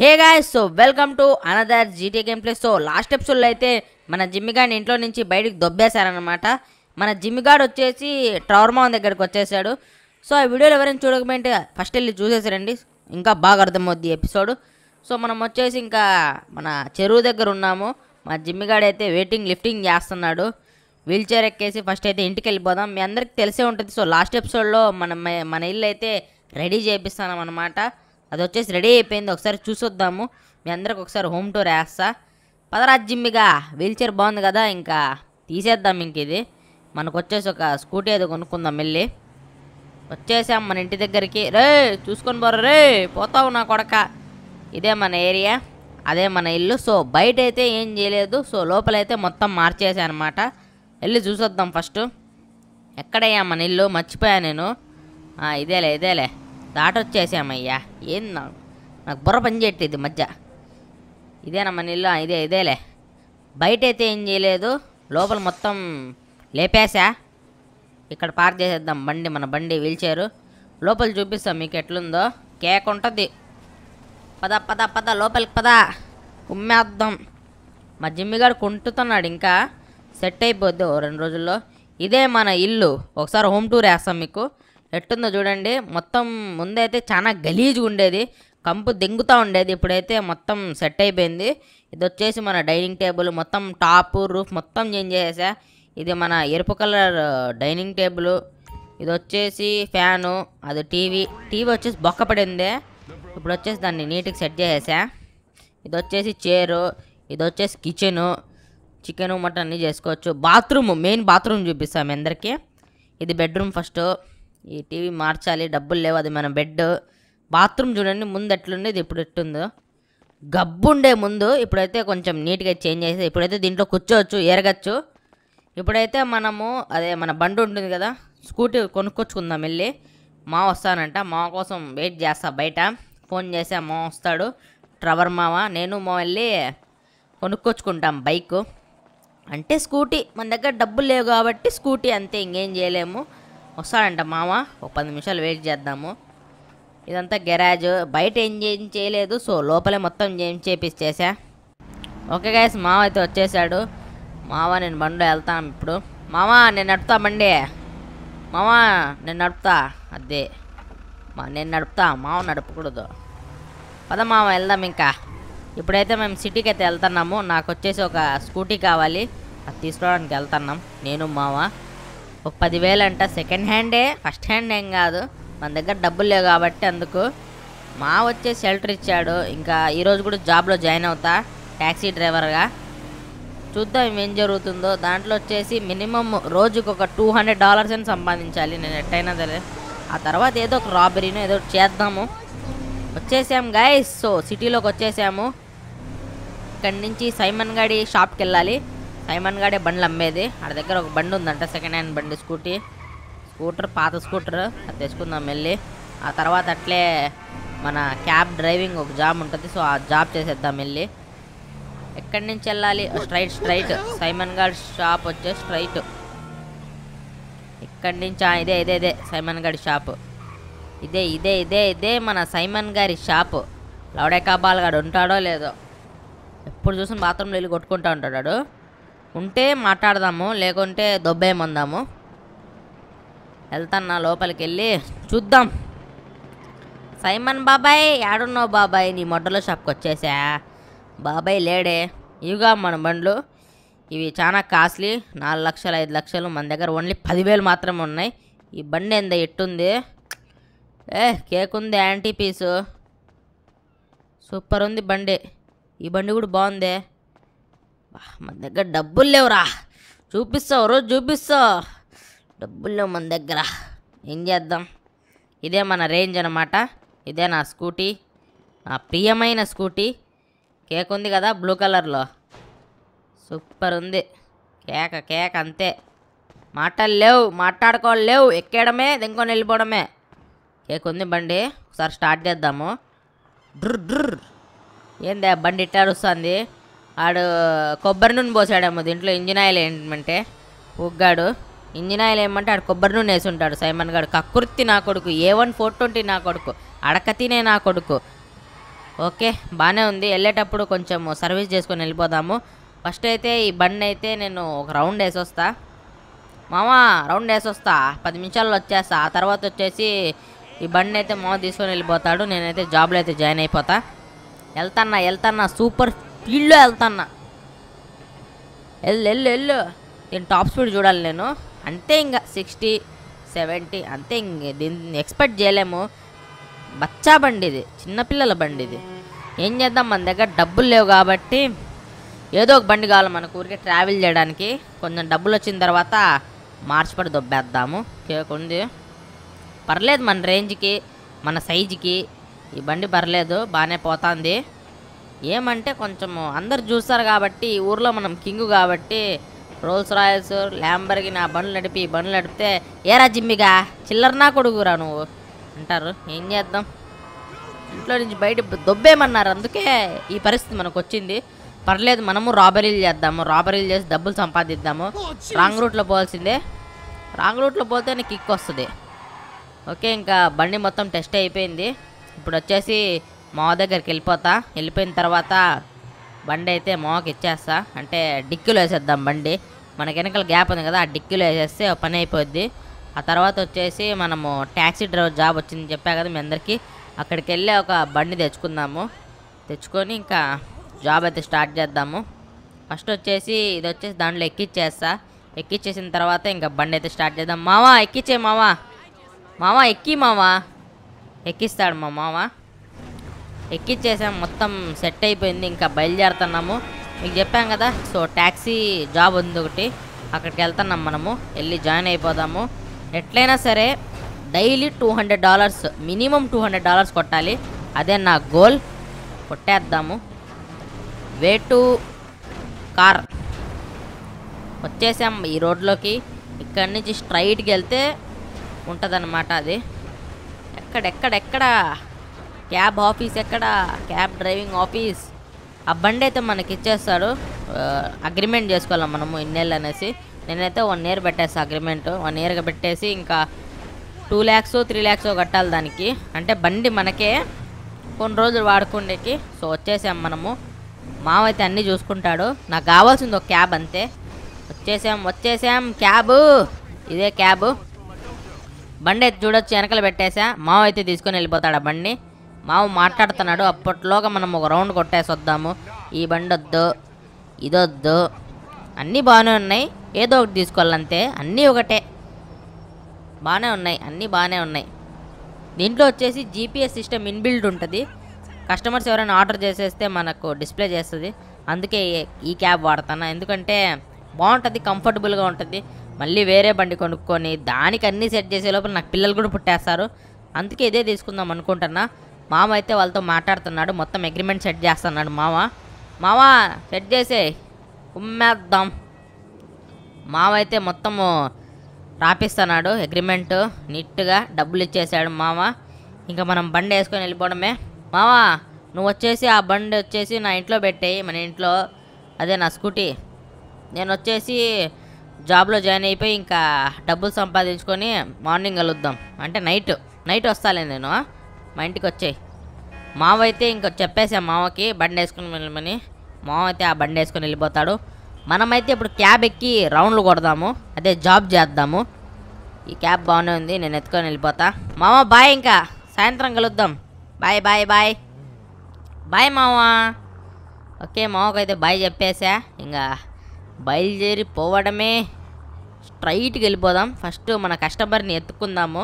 hey guys so welcome to another GT game play so last ఎపిసోడ్లో అయితే మన జిమ్మిగాడిని ఇంట్లో నుంచి బయటికి దొబ్బేశారనమాట మన జిమ్మిగాడు వచ్చేసి ట్రవర్మాన్ దగ్గరికి వచ్చేసాడు సో ఆ వీడియోలు ఎవరైనా చూడకపోయింటే ఫస్ట్ వెళ్ళి చూసేసారండి ఇంకా బాగా అర్థమవుద్ది ఎపిసోడ్ సో మనం వచ్చేసి ఇంకా మన చెరువు దగ్గర ఉన్నాము మా జిమ్మిగాడు అయితే వెయిటింగ్ లిఫ్టింగ్ చేస్తున్నాడు వీల్ చైర్ ఎక్కేసి ఫస్ట్ అయితే ఇంటికి వెళ్ళిపోదాం మీ అందరికి తెలిసే ఉంటుంది సో లాస్ట్ ఎపిసోడ్లో మన మన ఇల్లు అయితే రెడీ చేపిస్తాం అనమాట అది వచ్చేసి రెడీ అయిపోయింది ఒకసారి చూసొద్దాము మీ అందరికి ఒకసారి హోమ్ టూర్ వేస్తా వీల్ వీల్చైర్ బాగుంది కదా ఇంకా తీసేద్దాం ఇంక ఇది మనకు వచ్చేసి ఒక స్కూటీ అది కొనుక్కుందాం వెళ్ళి వచ్చేసాం మన ఇంటి దగ్గరికి రే చూసుకొని పోరు రే పోతావు నా కొడక ఇదే మన ఏరియా అదే మన ఇల్లు సో బయట అయితే ఏం చేయలేదు సో లోపలైతే మొత్తం మార్చేసా అనమాట వెళ్ళి చూసొద్దాం ఫస్ట్ ఎక్కడయ్యా మన ఇల్లు మర్చిపోయా నేను ఇదేలే ఇదేలే దాటొచ్చేసామయ్యా ఏం నాకు బుర్ర పనిచేయట్లేదు మధ్య ఇదేనమ్మా నీళ్ళు ఇదే ఇదేలే బయట అయితే ఏం చేయలేదు లోపల మొత్తం లేపేశా ఇక్కడ పార్క్ చేసేద్దాం బండి మన బండి వీల్చేరు లోపల చూపిస్తాం మీకు ఎట్లుందో కేక్ ఉంటుంది పద పద పద లోపలికి పద ఉమ్మేద్దాం మా జిమ్మిగాడు కొంటుతున్నాడు ఇంకా సెట్ అయిపోద్ది ఓ రెండు రోజుల్లో ఇదే మన ఇల్లు ఒకసారి హోమ్ టూర్ వేస్తాం మీకు ఎట్టుందో చూడండి మొత్తం ముందైతే చాలా గలీజ్గా ఉండేది కంపు దెంగుతూ ఉండేది ఇప్పుడైతే మొత్తం సెట్ అయిపోయింది ఇది వచ్చేసి మన డైనింగ్ టేబుల్ మొత్తం టాప్ రూఫ్ మొత్తం చేంజ్ చేసేసా ఇది మన ఎరుపు కలర్ డైనింగ్ టేబుల్ ఇది వచ్చేసి ఫ్యాను అది టీవీ టీవీ వచ్చేసి బొక్క పడింది ఇప్పుడు వచ్చేసి దాన్ని నీట్గా సెట్ చేసేసా ఇది వచ్చేసి చైరు ఇది వచ్చేసి కిచెను చికెను మటన్ అన్నీ చేసుకోవచ్చు బాత్రూమ్ మెయిన్ బాత్రూమ్ చూపిస్తాం అందరికీ ఇది బెడ్రూమ్ ఫస్ట్ ఈ టీవీ మార్చాలి డబ్బులు లేవు అది మన బెడ్ బాత్రూమ్ చూడండి ముందు ఎట్లుండేది ఇప్పుడు ఎట్టుందో గబ్బుండే ముందు ఇప్పుడైతే కొంచెం నీట్గా చేంజ్ చేసి ఇప్పుడైతే దీంట్లో కూర్చోవచ్చు ఎరగచ్చు ఇప్పుడైతే మనము అదే మన బండి ఉంటుంది కదా స్కూటీ కొనుక్కొచ్చుకుందాం వెళ్ళి మా వస్తానంట మా కోసం వెయిట్ చేస్తా బయట ఫోన్ చేసా మా వస్తాడు ట్రవర్ మావ నేను మా వెళ్ళి కొనుక్కొచ్చుకుంటాం బైక్ అంటే స్కూటీ మన దగ్గర డబ్బులు లేవు కాబట్టి స్కూటీ అంతే ఇంకేం చేయలేము వస్తాడంట మామ ఒక పది నిమిషాలు వెయిట్ చేద్దాము ఇదంతా గెరాజ్ బయట ఏం చేయలేదు సో లోపలే మొత్తం ఏం చేపిచ్చేసా ఓకే గాయస్ మావ అయితే వచ్చేసాడు మావ నేను బండిలో వెళ్తాను ఇప్పుడు మామ నేను నడుపుతా బండి మామ నేను నడుపుతా అదే మా నేను నడుపుతా మావ నడపకూడదు పద మామ వెళ్దాం ఇంకా ఇప్పుడైతే మేము సిటీకి అయితే వెళ్తున్నాము నాకు వచ్చేసి ఒక స్కూటీ కావాలి అది తీసుకోవడానికి వెళ్తున్నాం నేను మావ ఒక పదివేలు అంట సెకండ్ హ్యాండే ఫస్ట్ హ్యాండ్ ఏం కాదు మన దగ్గర డబ్బులు లేవు కాబట్టి అందుకు మా వచ్చే షెల్టర్ ఇచ్చాడు ఇంకా ఈరోజు కూడా జాబ్లో జాయిన్ అవుతా ట్యాక్సీ డ్రైవర్గా చూద్దాం ఏం జరుగుతుందో దాంట్లో వచ్చేసి మినిమం రోజుకు ఒక టూ హండ్రెడ్ డాలర్స్ అని సంపాదించాలి నేను ఎట్టయినా సరే ఆ తర్వాత ఏదో ఒక రాబరీను ఏదో చేద్దాము వచ్చేసాం గాయస్ సో సిటీలోకి వచ్చేసాము ఇక్కడి నుంచి సైమన్ గడి షాప్కి వెళ్ళాలి సైమన్ గాడే బండ్లు అమ్మేది ఆడ దగ్గర ఒక బండి ఉందంట సెకండ్ హ్యాండ్ బండి స్కూటీ స్కూటర్ పాత స్కూటర్ అది తెచ్చుకుందాం వెళ్ళి ఆ తర్వాత అట్లే మన క్యాబ్ డ్రైవింగ్ ఒక జాబ్ ఉంటుంది సో ఆ జాబ్ చేసేద్దాం వెళ్ళి ఎక్కడి నుంచి వెళ్ళాలి straight straight Simon guard shop వచ్చే స్ట్రైట్ ఇక్కడి నుంచి ఇదే ఇదే ఇదే సైమన్ గారి షాప్ ఇదే ఇదే ఇదే ఇదే మన సైమన్ గారి షాప్ లవడేకాబాల్ గాడు ఉంటాడో లేదో ఎప్పుడు చూసిన బాత్రూంలో వెళ్ళి కొట్టుకుంటా ఉంటాడు ఉంటే మాట్లాడదాము లేకుంటే దొబ్బేమందాము వెళ్తాను లోపలికి వెళ్ళి చూద్దాం సైమన్ బాబాయ్ ఏడున్నావు బాబాయ్ నీ మొడ్డలో షాప్కి వచ్చేసా బాబాయ్ లేడే ఇవిగా మన బండ్లు ఇవి చాలా కాస్ట్లీ నాలుగు లక్షలు ఐదు లక్షలు మన దగ్గర ఓన్లీ పదివేలు మాత్రమే ఉన్నాయి ఈ బండి ఎంత ఎట్టుంది ఏ కేక్ ఉంది యాంటీ పీసు సూపర్ ఉంది బండి ఈ బండి కూడా బాగుందే మన దగ్గర డబ్బులు లేవురా చూపిస్తావు రోజు చూపిస్తావు డబ్బులు లేవు మన దగ్గర ఏం చేద్దాం ఇదే మన రేంజ్ అనమాట ఇదే నా స్కూటీ నా ప్రియమైన స్కూటీ కేక్ ఉంది కదా బ్లూ కలర్లో సూపర్ ఉంది కేక కేక్ అంతే మాటలు లేవు మాట్లాడుకోవాలి లేవు ఎక్కేయడమే దింకొని వెళ్ళిపోవడమే కేక్ ఉంది బండి ఒకసారి స్టార్ట్ చేద్దాము డ్రు డ్రు ఏందే బండి ఇట్టారుస్తుంది ఆడు కొబ్బరి నూనె పోసాడేమో దీంట్లో ఇంజిన్ ఆయిల్ ఏంటంటే ఉగ్గాడు ఇంజిన్ ఆయిల్ ఏమంటే ఆడు కొబ్బరి నూనె వేసి ఉంటాడు సైమన్ గాడు కకృతి నా కొడుకు ఏ వన్ ఫోర్ ట్వంటీ నా కొడుకు అడక తినే నా కొడుకు ఓకే బాగానే ఉంది వెళ్ళేటప్పుడు కొంచెం సర్వీస్ చేసుకొని వెళ్ళిపోదాము ఫస్ట్ అయితే ఈ బండి అయితే నేను ఒక రౌండ్ వేసి వస్తా మామా రౌండ్ వేసి వస్తా పది నిమిషాల్లో వచ్చేస్తా ఆ తర్వాత వచ్చేసి ఈ బండి అయితే మామ తీసుకొని వెళ్ళిపోతాడు నేనైతే జాబ్లో అయితే జాయిన్ అయిపోతా వెళ్తాన్నా వెళ్తాన్నా సూపర్ స్పీడ్లో వెళ్తాన్న వెళ్ళు వెళ్ళు వెళ్ళు దీని టాప్ స్పీడ్ చూడాలి నేను అంతే ఇంకా సిక్స్టీ సెవెంటీ అంతే ఇంక దీన్ని ఎక్స్పెక్ట్ చేయలేము బచ్చా బండి ఇది చిన్నపిల్లల బండి ఇది ఏం చేద్దాం మన దగ్గర డబ్బులు లేవు కాబట్టి ఏదో ఒక బండి కావాలి మన ఊరికే ట్రావెల్ చేయడానికి కొంచెం డబ్బులు వచ్చిన తర్వాత మార్చిపడి దొబ్బేద్దాము కేకుంది పర్లేదు మన రేంజ్కి మన సైజుకి ఈ బండి పర్లేదు బాగానే పోతుంది ఏమంటే కొంచెము అందరు చూస్తారు కాబట్టి ఊర్లో మనం కింగ్ కాబట్టి రోల్స్ రాయల్స్ ల్యాంబర్కి నా బండ్లు నడిపి బండ్లు నడిపితే ఏరా జిమ్మిగా చిల్లరనా కొడుకురా నువ్వు అంటారు ఏం చేద్దాం ఇంట్లో నుంచి బయట దొబ్బేమన్నారు అందుకే ఈ పరిస్థితి మనకు వచ్చింది పర్లేదు మనము రాబరీలు చేద్దాము రాబరీలు చేసి డబ్బులు సంపాదిద్దాము రాంగ్ రూట్లో పోవాల్సిందే రాంగ్ రూట్లో పోతేనే కిక్ వస్తుంది ఓకే ఇంకా బండి మొత్తం టెస్ట్ అయిపోయింది ఇప్పుడు వచ్చేసి మా దగ్గరికి వెళ్ళిపోతా వెళ్ళిపోయిన తర్వాత బండి అయితే మోకి ఇచ్చేస్తా అంటే డిక్కీలో వేసేద్దాం బండి మన వెనకాల గ్యాప్ ఉంది కదా ఆ డిక్కీలో వేసేస్తే పని అయిపోద్ది ఆ తర్వాత వచ్చేసి మనము ట్యాక్సీ డ్రైవర్ జాబ్ వచ్చిందని చెప్పా కదా మీ అందరికీ అక్కడికి వెళ్ళి ఒక బండి తెచ్చుకుందాము తెచ్చుకొని ఇంకా జాబ్ అయితే స్టార్ట్ చేద్దాము ఫస్ట్ వచ్చేసి ఇది వచ్చేసి దాంట్లో ఎక్కిచ్చేస్తా ఎక్కిచ్చేసిన తర్వాత ఇంకా బండి అయితే స్టార్ట్ చేద్దాం మావా ఎక్కిచ్చే మావా మావా ఎక్కి మావా ఎక్కిస్తాడు మా మావా ఎక్కిచ్చేసాం మొత్తం సెట్ అయిపోయింది ఇంకా బయలుదేరుతున్నాము మీకు చెప్పాం కదా సో ట్యాక్సీ జాబ్ ఉంది ఒకటి అక్కడికి వెళ్తున్నాం మనము వెళ్ళి జాయిన్ అయిపోదాము ఎట్లయినా సరే daily two hundred dollars minimum two hundred dollars కొట్టాలి అదే నా గోల్ కొట్టేద్దాము వే టు కార్ వచ్చేసాం ఈ రోడ్లోకి ఇక్కడి నుంచి స్ట్రైట్కి వెళ్తే ఉంటుందన్నమాట అది ఎక్కడెక్కడెక్కడ క్యాబ్ ఆఫీస్ ఎక్కడ క్యాబ్ డ్రైవింగ్ ఆఫీస్ ఆ బండి అయితే మనకి ఇచ్చేస్తాడు అగ్రిమెంట్ చేసుకోవాలి మనము ఇన్నేళ్ళు అనేసి నేనైతే వన్ ఇయర్ పెట్టేస్తాను అగ్రిమెంట్ వన్ ఇయర్గా పెట్టేసి ఇంకా టూ ల్యాక్స్ త్రీ ల్యాక్స్ కట్టాలి దానికి అంటే బండి మనకే కొన్ని రోజులు వాడుకుండేకి సో వచ్చేసాం మనము మావైతే అన్నీ చూసుకుంటాడు నాకు కావాల్సింది ఒక క్యాబ్ అంతే వచ్చేసాం వచ్చేసాం క్యాబు ఇదే క్యాబ్ బండి అయితే చూడొచ్చు వెనకలు పెట్టేసా మావైతే తీసుకొని వెళ్ళిపోతాడు ఆ బండి మామ మాట్లాడుతున్నాడు అప్పట్లోగా మనం ఒక రౌండ్ కొట్టేసి వద్దాము ఈ బండి వద్దు ఇదొద్దు అన్నీ బాగానే ఉన్నాయి ఏదో ఒకటి తీసుకోవాలంతే అన్నీ ఒకటే బాగానే ఉన్నాయి అన్నీ బాగానే ఉన్నాయి దీంట్లో వచ్చేసి జీపీఎస్ సిస్టమ్ ఇన్బిల్డ్ ఉంటుంది కస్టమర్స్ ఎవరైనా ఆర్డర్ చేసేస్తే మనకు డిస్ప్లే చేస్తుంది అందుకే ఈ క్యాబ్ వాడతాను ఎందుకంటే బాగుంటుంది కంఫర్టబుల్గా ఉంటుంది మళ్ళీ వేరే బండి కొనుక్కొని దానికి అన్నీ సెట్ చేసే లోపల నాకు పిల్లలు కూడా పుట్టేస్తారు అందుకే ఇదే తీసుకుందాం అనుకుంటున్నా మామ అయితే వాళ్ళతో మాట్లాడుతున్నాడు మొత్తం అగ్రిమెంట్ సెట్ చేస్తున్నాడు మామ మామ సెట్ చేసే ఉమ్మేద్దాం మామ అయితే మొత్తము రాపిస్తున్నాడు అగ్రిమెంట్ నీట్గా డబ్బులు ఇచ్చేసాడు మామ ఇంకా మనం బండి వేసుకొని వెళ్ళిపోవడమే మామ నువ్వు వచ్చేసి ఆ బండి వచ్చేసి నా ఇంట్లో పెట్టేయి మన ఇంట్లో అదే నా స్కూటీ నేను వచ్చేసి జాబ్లో జాయిన్ అయిపోయి ఇంకా డబ్బులు సంపాదించుకొని మార్నింగ్ కలుద్దాం అంటే నైట్ నైట్ వస్తాలే నేను మా ఇంటికి వచ్చాయి మావ అయితే ఇంకా చెప్పేసా మావకి బండి వేసుకుని వెళ్ళమని మావ అయితే ఆ బండి వేసుకొని వెళ్ళిపోతాడు మనమైతే ఇప్పుడు క్యాబ్ ఎక్కి రౌండ్లు కొడదాము అదే జాబ్ చేద్దాము ఈ క్యాబ్ బాగానే ఉంది నేను ఎత్తుకొని వెళ్ళిపోతా మామ బాయ్ ఇంకా సాయంత్రం కలుద్దాం బాయ్ బాయ్ బాయ్ బాయ్ మామ ఓకే మామకైతే బాయ్ చెప్పేసా ఇంకా బయలుదేరి పోవడమే స్ట్రైట్కి వెళ్ళిపోదాం ఫస్ట్ మన కస్టమర్ని ఎత్తుకుందాము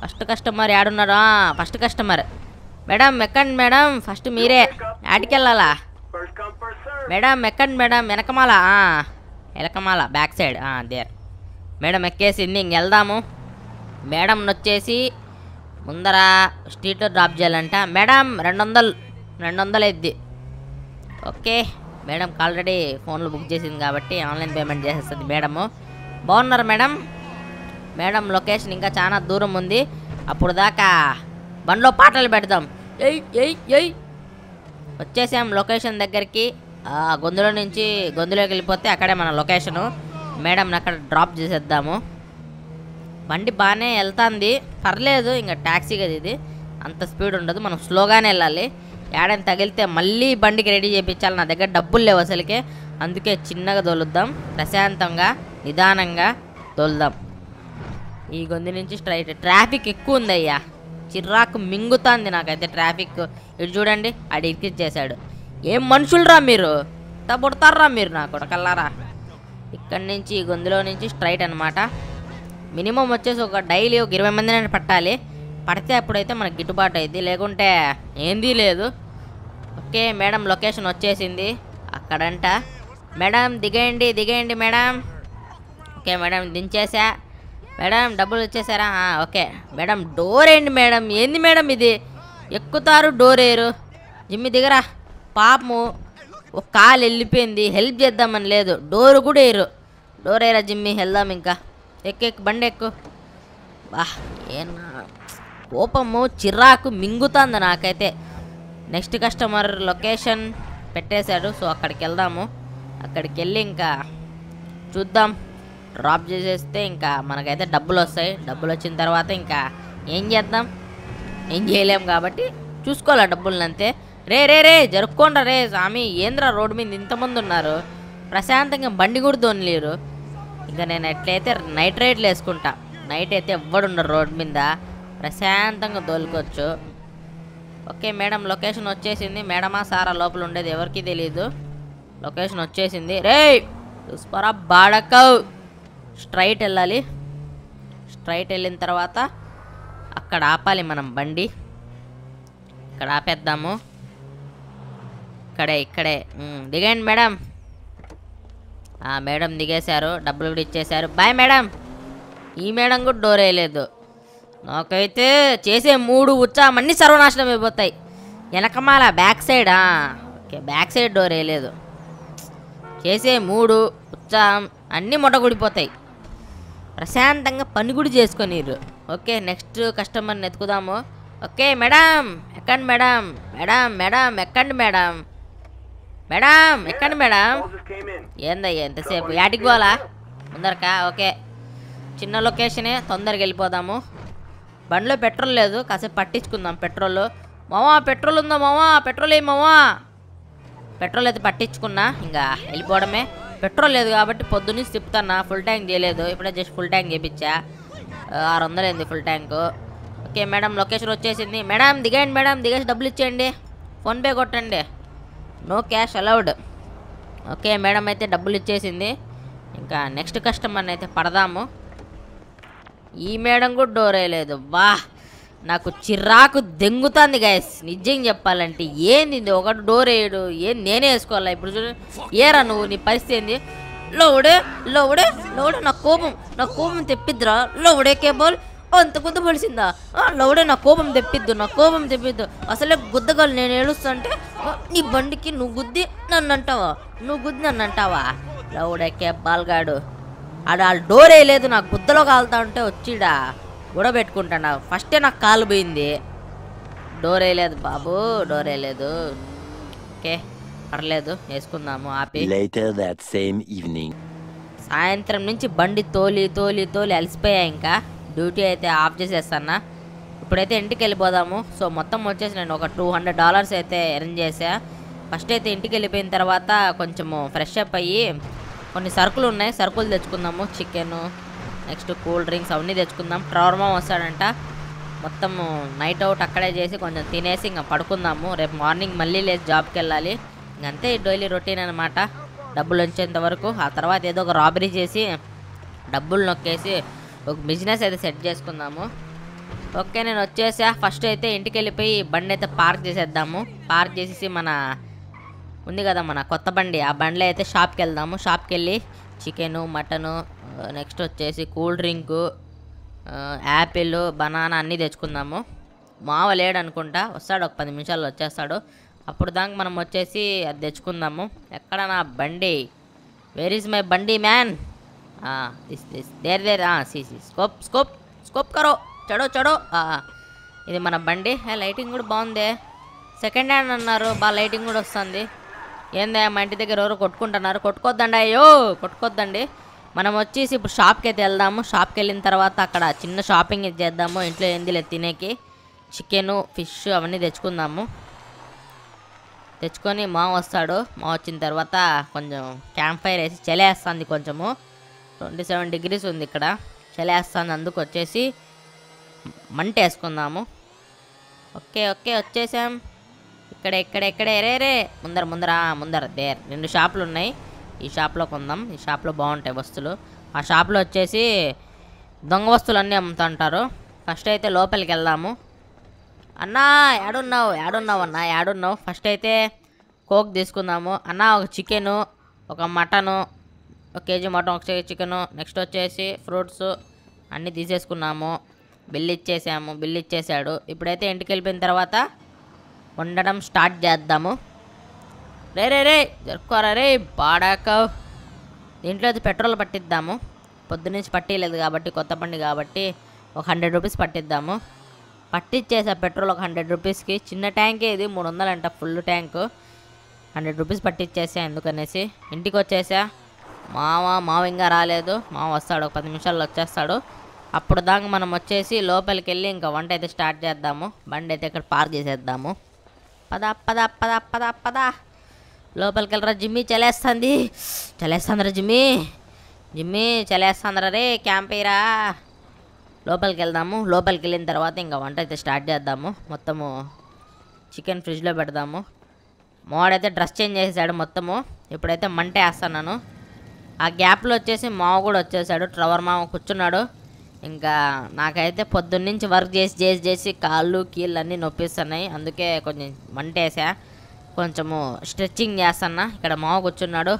ఫస్ట్ కస్టమర్ ఏడున్నారా ఫస్ట్ కస్టమర్ మేడం ఎక్కండి మేడం ఫస్ట్ మీరే యాడికెళ్ళాలా మేడం ఎక్కండి మేడం వెనకమాల వెనకమాల బ్యాక్ సైడ్ దేర్ మేడం ఎక్కేసింది ఇంక వెళ్దాము మేడం వచ్చేసి ముందర స్ట్రీట్లో డ్రాప్ చేయాలంట మేడం రెండు వందలు రెండు వందలు ఎద్ది ఓకే మేడం ఆల్రెడీ ఫోన్లో బుక్ చేసింది కాబట్టి ఆన్లైన్ పేమెంట్ చేసేస్తుంది మేడము బాగున్నారు మేడం మేడం లొకేషన్ ఇంకా చాలా దూరం ఉంది అప్పుడు దాకా బండ్లో పాటలు పెడదాం ఎయ్ ఎయ్ ఎయ్ వచ్చేసాం లొకేషన్ దగ్గరికి గొంతులో నుంచి గొంతులోకి వెళ్ళిపోతే అక్కడే మన లొకేషను మేడం అక్కడ డ్రాప్ చేసేద్దాము బండి బాగానే వెళ్తుంది పర్లేదు ఇంకా ట్యాక్సీ కదా ఇది అంత స్పీడ్ ఉండదు మనం స్లోగానే వెళ్ళాలి ఏడని తగిలితే మళ్ళీ బండికి రెడీ చేయించాలి నా దగ్గర డబ్బులు లేవు అసలుకే అందుకే చిన్నగా తోలుద్దాం ప్రశాంతంగా నిదానంగా తోలుదాం ఈ గొంతు నుంచి స్ట్రైట్ ట్రాఫిక్ ఎక్కువ ఉందయ్యా చిర్రాకు మింగుతుంది నాకైతే ట్రాఫిక్ ఇటు చూడండి అడి చేశాడు ఏం మనుషులరా మీరు తబుడతారా మీరు నా కొడకల్లారా ఇక్కడి నుంచి ఈ గొంతులో నుంచి స్ట్రైట్ అనమాట మినిమం వచ్చేసి ఒక డైలీ ఒక ఇరవై నేను పట్టాలి పడితే అప్పుడైతే మనకు గిట్టుబాటు అయింది లేకుంటే ఏందీ లేదు ఓకే మేడం లొకేషన్ వచ్చేసింది అక్కడంట మేడం దిగేయండి దిగేయండి మేడం ఓకే మేడం దించేసా మేడం డబ్బులు వచ్చేసారా ఓకే మేడం డోర్ ఏంటి మేడం ఏంది మేడం ఇది ఎక్కుతారు డోర్ ఏరు జిమ్మి దగ్గర పాపము ఒక కాలు వెళ్ళిపోయింది హెల్ప్ చేద్దామని లేదు డోర్ కూడా ఏరు డోర్ ఏరా జిమ్మి వెళ్దాం ఇంకా ఎక్కెక్కు బండి ఎక్కు వా ఏనా కోపము చిరాకు మింగుతుంది నాకైతే నెక్స్ట్ కస్టమర్ లొకేషన్ పెట్టేశాడు సో అక్కడికి వెళ్దాము అక్కడికి వెళ్ళి ఇంకా చూద్దాం డ్రాప్ చేసేస్తే ఇంకా మనకైతే డబ్బులు వస్తాయి డబ్బులు వచ్చిన తర్వాత ఇంకా ఏం చేద్దాం ఏం చేయలేం కాబట్టి చూసుకోవాలి డబ్బులను అంతే రే రే రే జరుపుకోండి రే స్వామి ఏంద్రా రోడ్డు మీద ఇంతమంది ఉన్నారు ప్రశాంతంగా బండి కూడా దోనలేరు ఇంకా నేను ఎట్లయితే నైట్ రైడ్లు వేసుకుంటా నైట్ అయితే ఎవ్వడుండరు రోడ్డు మీద ప్రశాంతంగా దోలుకోవచ్చు ఓకే మేడం లొకేషన్ వచ్చేసింది మేడమా సారా లోపల ఉండేది ఎవరికి తెలియదు లొకేషన్ వచ్చేసింది రే చూసుకోరా బాడకౌ స్ట్రైట్ వెళ్ళాలి స్ట్రైట్ వెళ్ళిన తర్వాత అక్కడ ఆపాలి మనం బండి ఇక్కడ ఆపేద్దాము ఇక్కడే ఇక్కడే దిగండి మేడం మేడం దిగేశారు డబ్బులు కూడా ఇచ్చేశారు బాయ్ మేడం ఈ మేడం కూడా డోర్ వేయలేదు నాకైతే చేసే మూడు అన్ని సర్వనాశనం అయిపోతాయి వెనకమాల బ్యాక్ సైడా ఓకే బ్యాక్ సైడ్ డోర్ వేయలేదు చేసే మూడు ఉత్సాహం అన్నీ మొట్టగుడిపోతాయి ప్రశాంతంగా పని కూడా చేసుకొనిరు ఓకే నెక్స్ట్ కస్టమర్ని ఎత్తుకుదాము ఓకే మేడం ఎక్కండి మేడం మేడం మేడం ఎక్కండి మేడం మేడం ఎక్కండి మేడం ఏందా ఎంతసేపు యాటికి పోవాలా ముందరకా ఓకే చిన్న లొకేషనే తొందరగా వెళ్ళిపోదాము బండిలో పెట్రోల్ లేదు కాసేపు పట్టించుకుందాం పెట్రోల్ మావా పెట్రోల్ ఉందా మావా పెట్రోల్ ఏమవా పెట్రోల్ అయితే పట్టించుకున్నా ఇంకా వెళ్ళిపోవడమే పెట్రోల్ లేదు కాబట్టి పొద్దున్నే తిప్పుతాను ఫుల్ ట్యాంక్ చేయలేదు ఇప్పుడే జస్ట్ ఫుల్ ట్యాంక్ చేయించా ఆరు వందలైంది full tank okay madam location వచ్చేసింది మేడం దిగండి మేడం దిగేసి డబ్బులు ఇచ్చేయండి ఫోన్పే కొట్టండి no cash allowed okay madam అయితే డబ్బులు ఇచ్చేసింది ఇంకా నెక్స్ట్ కస్టమర్ని అయితే పడదాము ఈ మేడం కూడా డోర్ వేయలేదు బా నాకు చిరాకు దెంగుతుంది గాయస్ నిజం చెప్పాలంటే ఏంది ఒకటి డోర్ వేయడు ఏం నేనే వేసుకోవాలా ఇప్పుడు చూడు ఏరా నువ్వు నీ పరిస్థితి ఏంది లోవుడే లోవుడే లోవుడే నా కోపం నా కోపం తెప్పిద్దురా లోవుడే కేబోల్ అంత గుద్ద పడిసిందా లౌడే నా కోపం తెప్పిద్దు నా కోపం తెప్పిద్దు అసలే గుద్దగాలు నేను ఏడుస్తుంటే నీ బండికి నువ్వు గుద్ది నన్ను అంటావా నువ్వు గుద్ది నన్ను అంటావా లౌడే కేబాల్గాడు ఆడ డోర్ వేయలేదు నాకు గుద్దలో కాలుతా ఉంటే వచ్చిడా గొడవ పెట్టుకుంటాను ఫస్టే నాకు కాలు పోయింది డోర్ వేయలేదు బాబు డోర్ వేయలేదు ఓకే పర్లేదు వేసుకుందాము ఆపి ఈవినింగ్ సాయంత్రం నుంచి బండి తోలి తోలి తోలి అలసిపోయా ఇంకా డ్యూటీ అయితే ఆఫ్ చేసేస్తానా ఇప్పుడైతే ఇంటికి వెళ్ళిపోదాము సో మొత్తం వచ్చేసి నేను ఒక టూ హండ్రెడ్ డాలర్స్ అయితే అరేంజ్ చేసా ఫస్ట్ అయితే ఇంటికి వెళ్ళిపోయిన తర్వాత కొంచెము ఫ్రెష్ అప్ అయ్యి కొన్ని సరుకులు ఉన్నాయి సరుకులు తెచ్చుకుందాము చికెను నెక్స్ట్ కూల్ డ్రింక్స్ అవన్నీ తెచ్చుకుందాం ట్రార్మా వస్తాడంట మొత్తం నైట్ అవుట్ అక్కడే చేసి కొంచెం తినేసి ఇంకా పడుకుందాము రేపు మార్నింగ్ మళ్ళీ లేచి జాబ్కి వెళ్ళాలి ఇంకంతే డైలీ రొటీన్ అనమాట డబ్బులు వచ్చేంత వరకు ఆ తర్వాత ఏదో ఒక రాబరీ చేసి డబ్బులు నొక్కేసి ఒక బిజినెస్ అయితే సెట్ చేసుకుందాము ఓకే నేను వచ్చేసా ఫస్ట్ అయితే ఇంటికి వెళ్ళిపోయి బండి అయితే పార్క్ చేసేద్దాము పార్క్ చేసేసి మన ఉంది కదా మన కొత్త బండి ఆ బండిలో అయితే షాప్కి వెళ్దాము షాప్కి వెళ్ళి చికెను మటను నెక్స్ట్ వచ్చేసి కూల్ డ్రింకు యాపిల్ బనానా అన్నీ తెచ్చుకుందాము మావ లేడు అనుకుంటా వస్తాడు ఒక పది నిమిషాల్లో వచ్చేస్తాడు అప్పుడు దాకా మనం వచ్చేసి అది తెచ్చుకుందాము ఎక్కడ నా బండి వేర్ ఈజ్ మై బండి man this this there there see see scope scope scope కరో చడో చడో ఇది మన బండి లైటింగ్ కూడా బాగుందే సెకండ్ హ్యాండ్ అన్నారు బాగా లైటింగ్ కూడా వస్తుంది ఏందే మా ఇంటి దగ్గర ఎవరు కొట్టుకుంటున్నారు కొట్టుకోద్దండి అయ్యో కొట్టుకోద్దండి మనం వచ్చేసి ఇప్పుడు షాప్కి అయితే వెళ్దాము షాప్కి వెళ్ళిన తర్వాత అక్కడ చిన్న షాపింగ్ చేద్దాము ఇంట్లో ఏంది లేదు తినేకి చికెను ఫిష్ అవన్నీ తెచ్చుకుందాము తెచ్చుకొని మా వస్తాడు మా వచ్చిన తర్వాత కొంచెం క్యాంప్ ఫైర్ వేసి చెలేస్తుంది కొంచెము ట్వంటీ సెవెన్ డిగ్రీస్ ఉంది ఇక్కడ చెలేస్తుంది అందుకు వచ్చేసి మంట వేసుకుందాము ఓకే ఓకే వచ్చేసాం ఇక్కడ ఇక్కడ ఇక్కడ రే ముందర ముందర ముందర దేర్ రెండు షాపులు ఉన్నాయి ఈ షాప్లో కొందాం ఈ షాప్లో బాగుంటాయి వస్తువులు ఆ షాప్లో వచ్చేసి దొంగ వస్తువులు అన్నీ అమ్ముతుంటారు ఫస్ట్ అయితే లోపలికి వెళ్దాము అన్నా ఏడున్నావు ఏడున్నావు అన్న ఏడున్నావు ఫస్ట్ అయితే కోక్ తీసుకుందాము అన్న ఒక చికెను ఒక మటను ఒక కేజీ మటన్ ఒక చికెను నెక్స్ట్ వచ్చేసి ఫ్రూట్స్ అన్నీ తీసేసుకున్నాము బిల్ ఇచ్చేసాము బిల్ ఇచ్చేసాడు ఇప్పుడైతే ఇంటికి వెళ్ళిపోయిన తర్వాత వండడం స్టార్ట్ చేద్దాము రే రే రే జరుపుకోరా రే బాడాక దీంట్లో అయితే పెట్రోల్ పట్టిద్దాము పొద్దునుంచి పట్టేయలేదు కాబట్టి కొత్త బండి కాబట్టి ఒక హండ్రెడ్ రూపీస్ పట్టిద్దాము పట్టిచ్చేసా పెట్రోల్ ఒక హండ్రెడ్ రూపీస్కి చిన్న ట్యాంకే ఇది మూడు వందలంట ఫుల్ ట్యాంకు హండ్రెడ్ రూపీస్ పట్టిచ్చేసా ఎందుకనేసి ఇంటికి వచ్చేసా మావ మావ ఇంకా రాలేదు మామ వస్తాడు ఒక పది నిమిషాల్లో వచ్చేస్తాడు అప్పుడు దాకా మనం వచ్చేసి లోపలికి వెళ్ళి ఇంకా వంట అయితే స్టార్ట్ చేద్దాము బండి అయితే ఇక్కడ పార్క్ చేసేద్దాము పదా పదా పదా పదా పదా లోపలికి వెళ్ళరా జిమ్మి చలేస్తుంది చలేస్తుందిరా జిమ్మి జిమ్మి చలేస్తుందిరా రే క్యాంప్ అయ్యరా లోపలికి వెళ్దాము లోపలికి వెళ్ళిన తర్వాత ఇంకా వంట అయితే స్టార్ట్ చేద్దాము మొత్తము చికెన్ ఫ్రిడ్జ్లో పెడదాము మోడైతే డ్రెస్ చేంజ్ చేసాడు మొత్తము ఇప్పుడైతే మంట వేస్తాను ఆ గ్యాప్లో వచ్చేసి మావ కూడా వచ్చేసాడు ట్రవర్ మావ కూర్చున్నాడు ఇంకా నాకైతే పొద్దున్నుంచి వర్క్ చేసి చేసి చేసి కాళ్ళు కీళ్ళు అన్నీ నొప్పిస్తున్నాయి అందుకే కొంచెం మంటేసా కొంచెము స్ట్రెచ్చింగ్ చేస్తున్నా ఇక్కడ మా కూర్చున్నాడు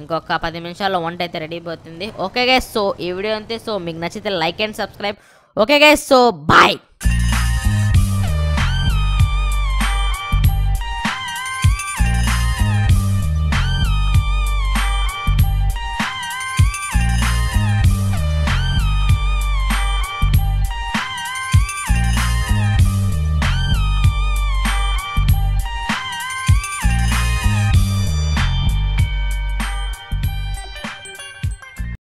ఇంకొక పది నిమిషాల్లో వంట అయితే రెడీ అయిపోతుంది ఓకే గైస్ సో ఈ వీడియో అంతే సో మీకు నచ్చితే like and subscribe okay guys so bye